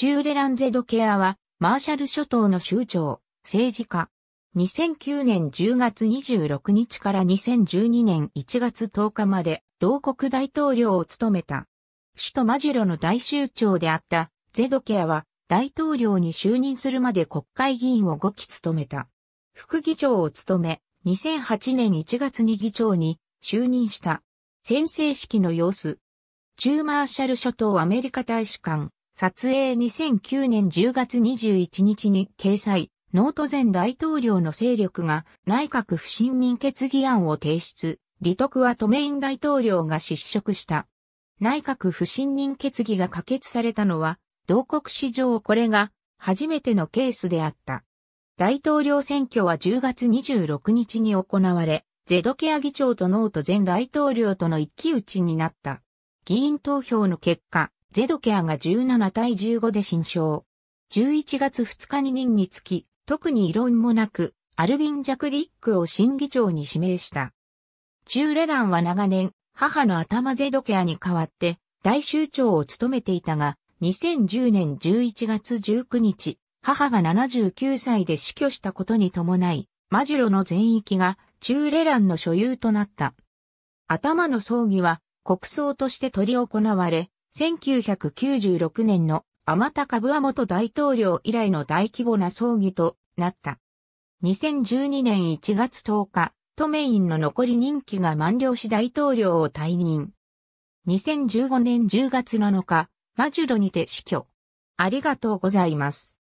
チューレランゼドケアは、マーシャル諸島の州長、政治家。2009年10月26日から2012年1月10日まで、同国大統領を務めた。首都マジュロの大州長であった、ゼドケアは、大統領に就任するまで国会議員を5期務めた。副議長を務め、2008年1月に議長に就任した。宣誓式の様子。中マーシャル諸島アメリカ大使館、撮影2009年10月21日に掲載、ノート前大統領の勢力が内閣不信任決議案を提出、利徳はトメイン大統領が失職した。内閣不信任決議が可決されたのは、同国史上これが初めてのケースであった。大統領選挙は10月26日に行われ、ゼドケア議長とノート前大統領との一騎打ちになった。議員投票の結果、ゼドケアが17対15で新勝。11月2日に任につき、特に異論もなく、アルビン・ジャクリックを審議長に指名した。チューレランは長年、母の頭ゼドケアに代わって、大州長を務めていたが、2010年11月19日、母が79歳で死去したことに伴い、マジュロの全域がチューレランの所有となった。頭の葬儀は国葬として取り行われ、1996年のアマタカブア元大統領以来の大規模な葬儀となった。2012年1月10日、トメインの残り任期が満了し大統領を退任。2015年10月7日、マジュロにて死去。ありがとうございます。